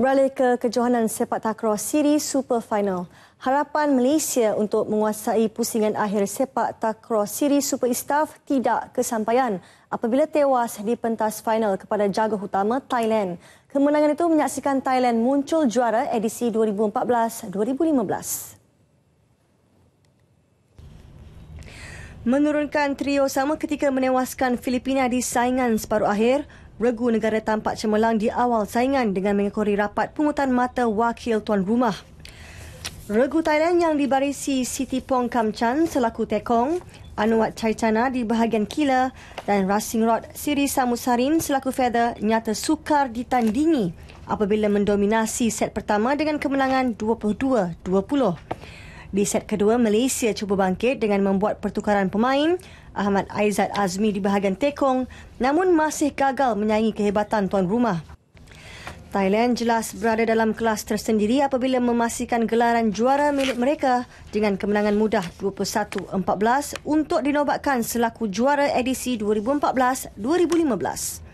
beralih ke kejohanan sepak takraw Siri Super Final. Harapan Malaysia untuk menguasai pusingan akhir sepak takraw Siri Super Istaf tidak kesampaian apabila tewas di pentas final kepada jaga utama Thailand. Kemenangan itu menyaksikan Thailand muncul juara edisi 2014-2015. Menurunkan trio sama ketika menewaskan Filipina di saingan separuh akhir, regu negara tampak cemerlang di awal saingan dengan mengekori rapat pungutan mata wakil tuan rumah. Regu Thailand yang dibarisi Siti Pong Kam Chan selaku tekong, Anuat Chaitana di bahagian kila dan Rasing Rod Siri Samusarin selaku feather nyata sukar ditandingi apabila mendominasi set pertama dengan kemenangan 22-20. Di set kedua, Malaysia cuba bangkit dengan membuat pertukaran pemain Ahmad Aizat Azmi di bahagian tekong namun masih gagal menyaingi kehebatan tuan rumah. Thailand jelas berada dalam kelas tersendiri apabila memastikan gelaran juara milik mereka dengan kemenangan mudah 21-14 untuk dinobatkan selaku juara edisi 2014-2015.